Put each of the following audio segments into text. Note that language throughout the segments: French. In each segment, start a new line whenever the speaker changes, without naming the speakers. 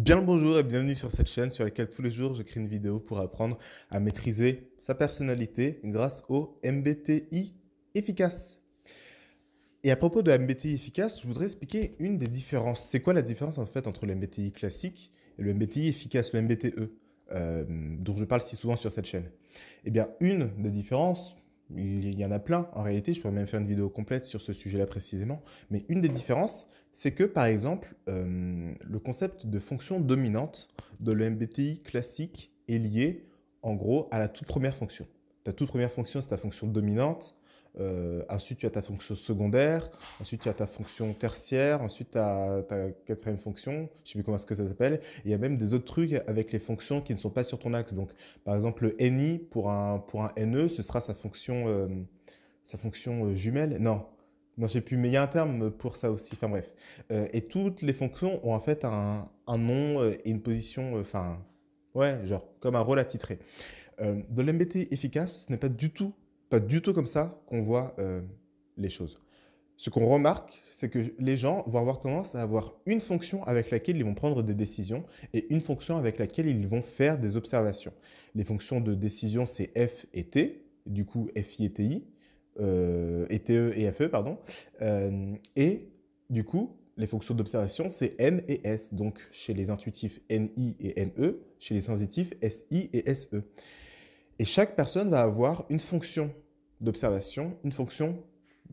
Bien le bonjour et bienvenue sur cette chaîne sur laquelle tous les jours je crée une vidéo pour apprendre à maîtriser sa personnalité grâce au MBTI efficace. Et à propos de MBTI efficace, je voudrais expliquer une des différences. C'est quoi la différence en fait entre le MBTI classique et le MBTI efficace, le MBTE, euh, dont je parle si souvent sur cette chaîne Eh bien, une des différences, il y en a plein. En réalité, je pourrais même faire une vidéo complète sur ce sujet-là précisément. Mais une des différences, c'est que par exemple, euh, le concept de fonction dominante de l'MBTI classique est lié en gros à la toute première fonction. Ta toute première fonction, c'est ta fonction dominante. Euh, ensuite, tu as ta fonction secondaire. Ensuite, tu as ta fonction tertiaire. Ensuite, tu as ta quatrième fonction. Je ne sais plus comment est-ce que ça s'appelle. Il y a même des autres trucs avec les fonctions qui ne sont pas sur ton axe. Donc, par exemple, le NI pour un, pour un NE, ce sera sa fonction, euh, sa fonction euh, jumelle. Non. Non, j'ai plus, mais il y a un terme pour ça aussi. Enfin bref. et toutes les fonctions ont en fait un, un nom et une position, enfin, ouais, genre comme un rôle attitré. dans l'MBT efficace, ce n'est pas du tout pas du tout comme ça qu'on voit euh, les choses. Ce qu'on remarque, c'est que les gens vont avoir tendance à avoir une fonction avec laquelle ils vont prendre des décisions et une fonction avec laquelle ils vont faire des observations. Les fonctions de décision, c'est F et T, du coup FI et T, euh, et TE et E, pardon. Euh, et du coup, les fonctions d'observation, c'est N et S. Donc, chez les intuitifs, NI et E. chez les sensitifs, SI et SE. Et chaque personne va avoir une fonction d'observation, une fonction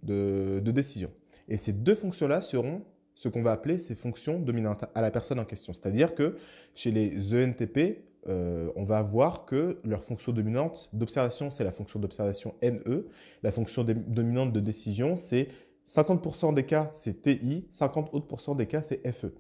de, décision. Et ces deux fonctions-là seront ce qu'on va appeler ces fonctions dominantes à la personne en question. C'est-à-dire que chez les ENTP, euh, on va voir que leur fonction dominante d'observation, c'est la fonction d'observation NE. La fonction dominante de décision, c'est 50% des cas, c'est TI, 50% autres des cas, c'est FE.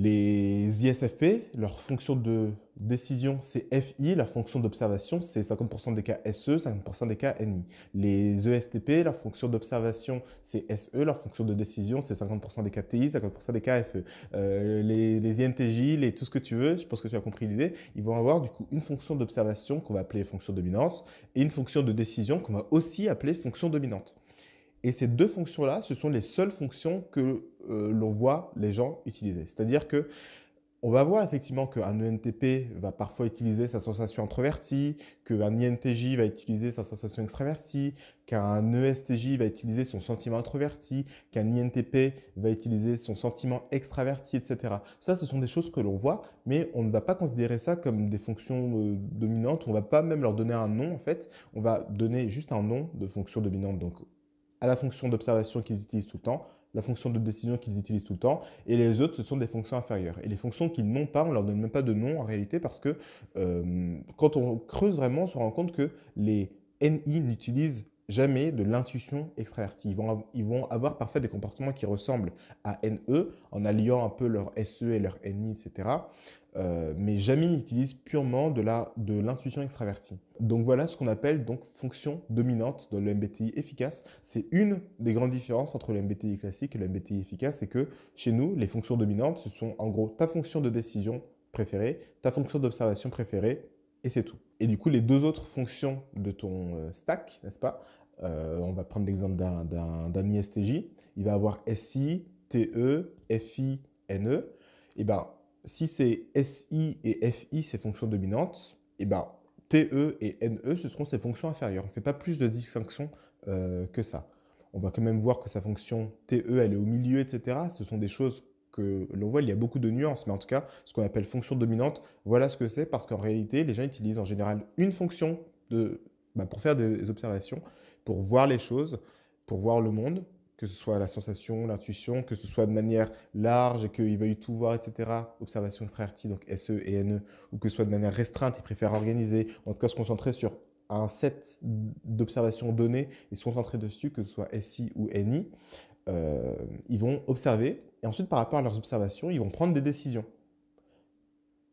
Les ISFP, leur fonction de décision, c'est FI, la fonction d'observation, c'est 50% des cas SE, 50% des cas NI. Les ESTP, leur fonction d'observation, c'est SE, leur fonction de décision, c'est 50% des cas TI, 50% des cas FE. Euh, les, les, INTJ, les tout ce que tu veux, je pense que tu as compris l'idée, ils vont avoir du coup une fonction d'observation qu'on va appeler fonction dominante et une fonction de décision qu'on va aussi appeler fonction dominante. Et ces deux fonctions-là, ce sont les seules fonctions que euh, l'on voit les gens utiliser. C'est-à-dire que on va voir effectivement qu'un ENTP va parfois utiliser sa sensation introvertie, qu'un INTJ va utiliser sa sensation extravertie, qu'un ESTJ va utiliser son sentiment introverti, qu'un INTP va utiliser son sentiment extraverti, etc. Ça, ce sont des choses que l'on voit, mais on ne va pas considérer ça comme des fonctions euh, dominantes, on ne va pas même leur donner un nom en fait, on va donner juste un nom de fonction dominante. Donc à la fonction d'observation qu'ils utilisent tout le temps, la fonction de décision qu'ils utilisent tout le temps, et les autres, ce sont des fonctions inférieures. Et les fonctions qu'ils n'ont pas, on leur donne même pas de nom en réalité, parce que euh, quand on creuse vraiment, on se rend compte que les NI n'utilisent jamais de l'intuition extravertie. Ils vont, ils vont avoir parfois des comportements qui ressemblent à NE, en alliant un peu leur SE et leur NI, etc. Euh, mais jamais n'utilise purement de l'intuition extravertie. Donc voilà ce qu'on appelle donc fonction dominante dans le MBTI efficace. C'est une des grandes différences entre le MBTI classique et le MBTI efficace, c'est que chez nous, les fonctions dominantes, ce sont en gros ta fonction de décision préférée, ta fonction d'observation préférée, et c'est tout. Et du coup, les deux autres fonctions de ton euh, stack, n'est-ce pas euh, On va prendre l'exemple d'un ISTJ. Il va avoir SI, TE, FI, NE. Et ben, si c'est SI et FI, ces fonctions dominantes, eh ben, e et ben, TE et NE, ce seront ces fonctions inférieures. On ne fait pas plus de distinction euh, que ça. On va quand même voir que sa fonction TE, elle est au milieu, etc. Ce sont des choses que l'on voit, il y a beaucoup de nuances, mais en tout cas, ce qu'on appelle fonction dominante, voilà ce que c'est, parce qu'en réalité, les gens utilisent en général une fonction bah, pour faire des observations, pour voir les choses, pour voir le monde, que ce soit la sensation, l'intuition, que ce soit de manière large et qu'ils veuillent tout voir, etc. Observation extravertie, donc SE et NE, ou que ce soit de manière restreinte, ils préfèrent organiser, en tout cas se concentrer sur un set d'observations données et se concentrer dessus, que ce soit SI ou NI. Euh, ils vont observer et ensuite, par rapport à leurs observations, ils vont prendre des décisions.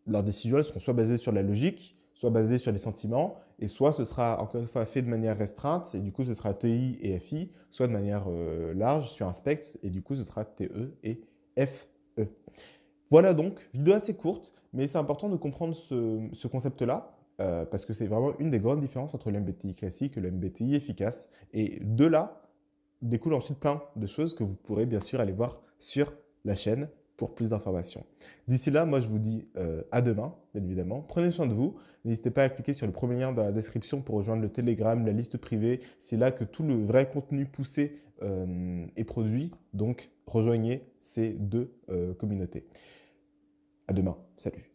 Leurs décisions, elles seront soit basées sur la logique, soit basé sur les sentiments, et soit ce sera encore une fois fait de manière restreinte, et du coup ce sera TI et FI, soit de manière euh, large sur un spectre, et du coup ce sera TE et FE. Voilà donc, vidéo assez courte, mais c'est important de comprendre ce, concept-là, euh, parce que c'est vraiment une des grandes différences entre le MBTI classique et le MBTI efficace, et de là découle ensuite plein de choses que vous pourrez bien sûr aller voir sur la chaîne pour plus d'informations. D'ici là, moi je vous dis euh, à demain, bien évidemment. Prenez soin de vous. N'hésitez pas à cliquer sur le premier lien dans la description pour rejoindre le Telegram, la liste privée. C'est là que tout le vrai contenu poussé euh, est produit. Donc rejoignez ces deux euh, communautés. À demain. Salut.